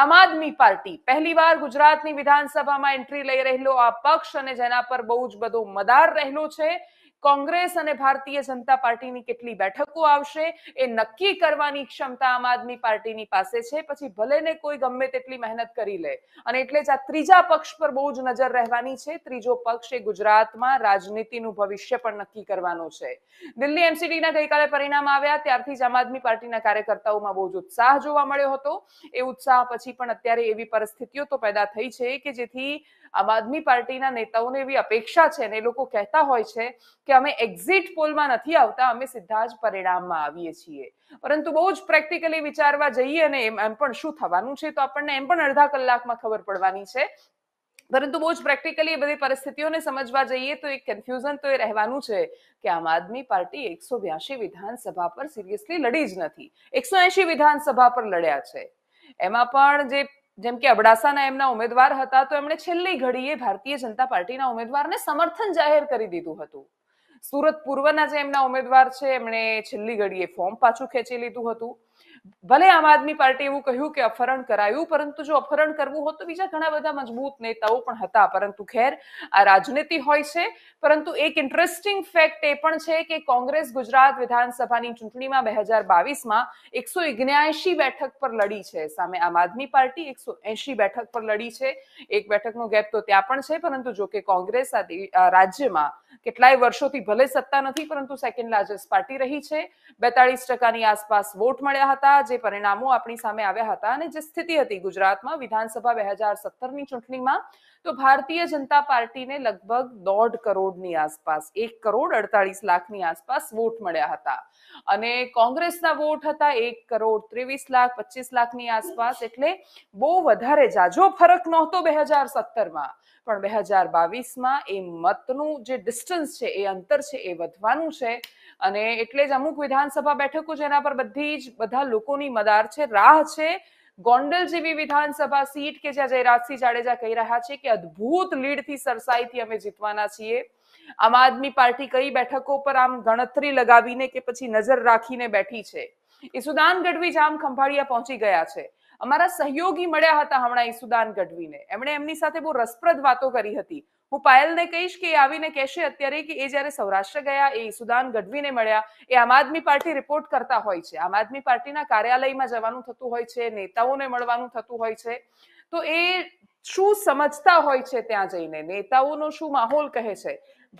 આમ આદમી પાર્ટી પહેલીવાર ગુજરાતની વિધાનસભામાં એન્ટ્રી લઈ રહેલો આ પક્ષ અને જેના પર બહુ જ બધો મદાર રહેલો છે કોંગ્રેસ અને ભારતીય જનતા પાર્ટીની કેટલી બેઠકો આવશે એ નક્કી કરવાની ક્ષમતા આમ આદમી પાર્ટીની પાસે છે પછી ભલે ને કોઈ ગમે તેટલી મહેનત કરી લે અને એટલે જ આ ત્રીજા પક્ષ પર બહુ જ નજર રહેવાની છે ત્રીજો પક્ષ એ ગુજરાતમાં રાજનીતિનું ભવિષ્ય પણ નક્કી કરવાનો છે દિલ્હી એમસીડીના ગઈકાલે પરિણામ આવ્યા ત્યારથી જ આમ આદમી પાર્ટીના કાર્યકર્તાઓમાં બહુ જ ઉત્સાહ જોવા મળ્યો હતો એ ઉત્સાહ પછી પણ અત્યારે એવી પરિસ્થિતિઓ તો પેદા થઈ છે કે જેથી આમ આદમી પાર્ટીના નેતાઓને એવી અપેક્ષા છે અને એ લોકો કહેતા હોય છે કે અમે એક્ઝિટ પોલમાં નથી આવતા અમે સીધા જ પરિણામમાં આવીએ છીએ પરંતુ બહુ જ પ્રેક્ટિકલી વિચારવા જઈએ અને એમ એમ પણ શું થવાનું છે તો આપણને એમ પણ અડધા કલાકમાં ખબર પડવાની છે પરંતુ બહુ જ પ્રેક્ટિકલી એ બધી પરિસ્થિતિઓને સમજવા જઈએ તો એક કન્ફ્યુઝન તો એ રહેવાનું છે કે આમ આદમી પાર્ટી એકસો બ્યાસી વિધાનસભા પર સિરિયસલી લડી જ નથી એકસો એસી વિધાનસભા પર લડ્યા છે એમાં પણ જે જેમ કે અબડાસાના એમના ઉમેદવાર હતા તો એમણે છેલ્લી ઘડીએ ભારતીય જનતા પાર્ટીના ઉમેદવારને સમર્થન જાહેર કરી દીધું હતું સુરત પૂર્વના જે એમના ઉમેદવાર છે એમણે છેલ્લી ઘડીએ ફોર્મ પાછું ખેંચી લીધું હતું ભલે આમ આદમી પાર્ટી એવું કહ્યું કે અપહરણ કરાયું પરંતુ જો અપહરણ કરવું હોત તો બીજા ઘણા બધા મજબૂત નેતાઓ પણ હતા પરંતુ ખેર આ રાજનીતિ હોય છે પરંતુ એક ઇન્ટરેસ્ટિંગ ફેક્ટ એ પણ છે કે કોંગ્રેસ ગુજરાત વિધાનસભાની ચૂંટણીમાં બે હજાર બાવીસમાં એકસો ઓગણ્યાએંશી બેઠક પર લડી છે સામે આમ આદમી પાર્ટી એકસો એંશી બેઠક પર લડી છે એક બેઠકનો ગેપ તો ત્યાં પણ છે પરંતુ જો કે કોંગ્રેસ આ રાજ્યમાં કેટલાય વર્ષોથી ભલે સત્તા નથી પરંતુ સેકન્ડ લાર્જેસ્ટ પાર્ટી રહી છે બેતાળીસ ટકાની આસપાસ વોટ મળ્યા હતા જે પરિણામો આપણી સામે આવ્યા હતા અને જે સ્થિતિ હતી ગુજરાતમાં વિધાનસભા બે હજાર સત્તરની ચૂંટણીમાં તો ભારતીય જનતા પાર્ટીને લગભગ દોઢ કરોડની આસપાસ એક કરોડ અડતાલીસ લાખની આસપાસ વોટ મળ્યા હતા અને કોંગ્રેસના વોટ હતા એક કરોડ ત્રેવીસ લાખ પચીસ લાખની આસપાસ એટલે બહુ વધારે જાજો ફરક નહોતો બે હજાર સત્તરમાં પણ બે હજાર બાવીસમાં એ મતનું જે ડિસ્ટન્સ છે એ અંતર છે એ વધવાનું છે અને એટલે જ અમુક વિધાનસભા બેઠકો જેના પર બધી જ બધા લોકોની મદાર છે રાહ છે ગોંડલ જેવી વિધાનસભા સીટ કે જ્યાં જયરાજસિંહ જાડેજા કહી રહ્યા છે કે અદ્ભુત લીડથી સરસાઈથી અમે જીતવાના છીએ આમ આદમી પાર્ટી કઈ બેઠકો પર આમ ગણતરી લગાવીને કે પછી નજર રાખીને બેઠી છે એ સુદાન ગઢવી જામ ખંભાળિયા પહોંચી ગયા છે અમારા સહયોગી મળ્યા હતા હમણાં ઈસુદાન ગઢવીને એમણે એમની સાથે બહુ રસપ્રદ વાતો કરી હતી હું પાયલને કહીશ કે એ આવીને કહેશે અત્યારે કે એ જ્યારે સૌરાષ્ટ્ર ગયા એ ઈસુદાન ગઢવીને મળ્યા એ આમ આદમી પાર્ટી રિપોર્ટ કરતા હોય છે આમ આદમી પાર્ટીના કાર્યાલયમાં જવાનું થતું હોય છે નેતાઓને મળવાનું થતું હોય છે તો એ શું સમજતા હોય છે ત્યાં જઈને નેતાઓનો શું માહોલ કહે છે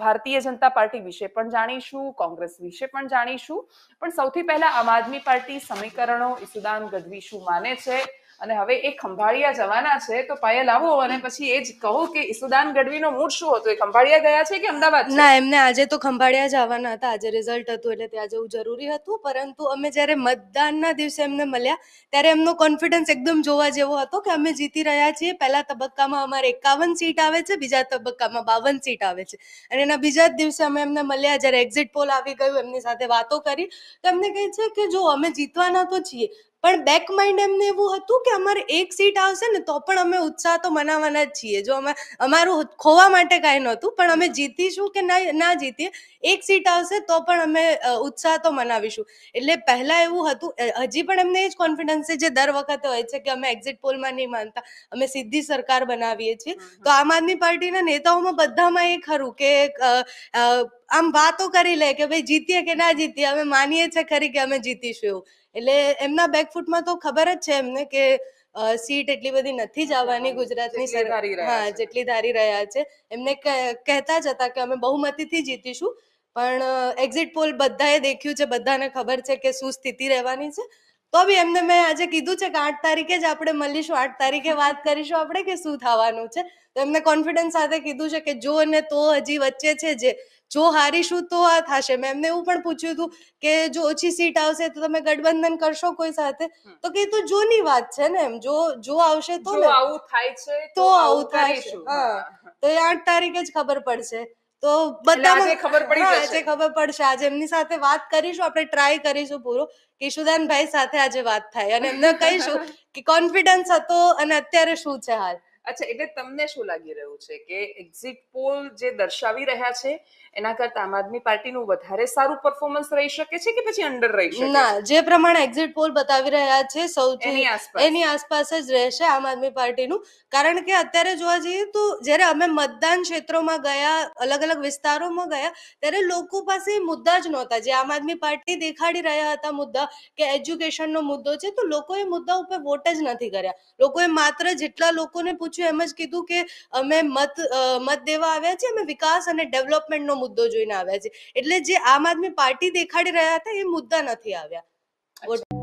ભારતીય જનતા પાર્ટી વિશે પણ જાણીશું કોંગ્રેસ વિશે પણ જાણીશું પણ સૌથી પહેલા આમ આદમી પાર્ટી સમીકરણો ઈસુદાન ગઢવી શું માને છે અને હવે એ ખંભાળિયા જવાના છે તો પાયલ આવો અને પછી એ જ કહો કે ઈસુદાન ગઢવીનો મૂડ શું હતો એ ખંભાળિયા ગયા છે કે અમદાવાદ ના એમને આજે તો ખંભાળિયા જવાના હતા આજે રિઝલ્ટ હતું એટલે ત્યાં જવું જરૂરી હતું પરંતુ અમે જ્યારે મતદાનના દિવસે એમને મળ્યા ત્યારે એમનો કોન્ફિડન્સ એકદમ જોવા જેવો હતો કે અમે જીતી રહ્યા છીએ પહેલા તબક્કામાં અમારે એકાવન સીટ આવે છે બીજા તબક્કામાં બાવન સીટ આવે છે અને એના બીજા જ દિવસે અમે એમને મળ્યા જ્યારે એક્ઝિટ પોલ આવી ગયું એમની સાથે વાતો કરી તો એમને કહે છે કે જો અમે જીતવાના તો છીએ પણ બેક માઇન્ડ એમને એવું હતું કે અમારે એક સીટ આવશે ને તો પણ અમે ઉત્સાહ તો મનાવવાના જ છીએ જો અમે અમારું ખોવા માટે કાંઈ નહોતું પણ અમે જીતીશું કે ના ના જીતીએ એક સીટ આવશે તો પણ અમે ઉત્સાહ તો મનાવીશું એટલે પહેલાં એવું હતું હજી પણ એમને એ જ કોન્ફિડન્સ છે જે દર વખતે હોય છે કે અમે એક્ઝિટ પોલમાં નહીં માનતા અમે સીધી સરકાર બનાવીએ છીએ તો આમ આદમી પાર્ટીના નેતાઓમાં બધામાં એ ખરું કે આમ વાતો કરી લે કે ભાઈ જીતીએ કે ના જીતીએ અમે માનીએ છીએ ખરી કે અમે જીતીશું એવું એટલે એમના બેકફૂટમાં તો ખબર જ છે એમને કે સીટ એટલી બધી નથી જવાની ગુજરાતની સરકાર હા જેટલી ધારી રહ્યા છે એમને કહેતા જ હતા કે અમે બહુમતીથી જીતીશું પણ એક્ઝિટ પોલ બધાએ દેખ્યું છે બધાને ખબર છે કે શું સ્થિતિ રહેવાની છે તો બી એમને મેં આજે કીધું છે કે આઠ તારીખે જ આપણે મળીશું આઠ તારીખે વાત કરીશું આપણે કે શું થવાનું છે તો એમને કોન્ફિડન્સ સાથે કીધું છે કે જો અને તો હજી વચ્ચે છે જે જો હારીશું તો આ થશે મેમને એવું પણ પૂછ્યું હતું કે જો ઓછી સીટ આવશે તો તમે ગઠબંધન કરશો કોઈ સાથે તો કે તો ની વાત છે ને એમ જો જો આવશે તો આવું થાય છે તો આવું થાય હા તો એ આઠ તારીખે જ ખબર પડશે તો બધાને ખબર પડી આજે ખબર પડશે આજે એમની સાથે વાત કરીશું આપણે ટ્રાય કરીશું પૂરો કિશુદાનભાઈ સાથે આજે વાત થાય અને એમને કહીશું કે કોન્ફિડન્સ હતો અને અત્યારે શું છે હાલ અચ્છા એટલે તમને શું લાગી રહ્યું છે કે એક્ઝિટ પોલ જે દર્શાવી રહ્યા છે એના કરતા આમ આદમી પાર્ટીનું વધારે સારું પરફોર્મન્સ રહી શકે છે કે પછી અંડર રહી શકે ના જે પ્રમાણે એક્ઝિટ પોલ બતાવી રહ્યા છે સૌથી એની આસપાસ જ રહેશે આમ આદમી પાર્ટીનું કારણ કે અત્યારે જોવા જઈએ તો જ્યારે અમે મતદાન ક્ષેત્રોમાં ગયા અલગ અલગ વિસ્તારોમાં ગયા ત્યારે લોકો પાસે મુદ્દા જ નહોતા જે આમ આદમી પાર્ટી દેખાડી રહ્યા હતા મુદ્દા કે એજ્યુકેશનનો મુદ્દો છે તો લોકોએ મુદ્દા ઉપર વોટ જ નથી કર્યા લોકોએ માત્ર જેટલા લોકોને પૂછ પૂછ્યું એમ જ કીધું કે અમે મત મત દેવા આવ્યા છીએ અમે વિકાસ અને ડેવલપમેન્ટનો મુદ્દો જોઈને આવ્યા છીએ એટલે જે આમ આદમી પાર્ટી દેખાડી રહ્યા હતા એ મુદ્દા નથી આવ્યા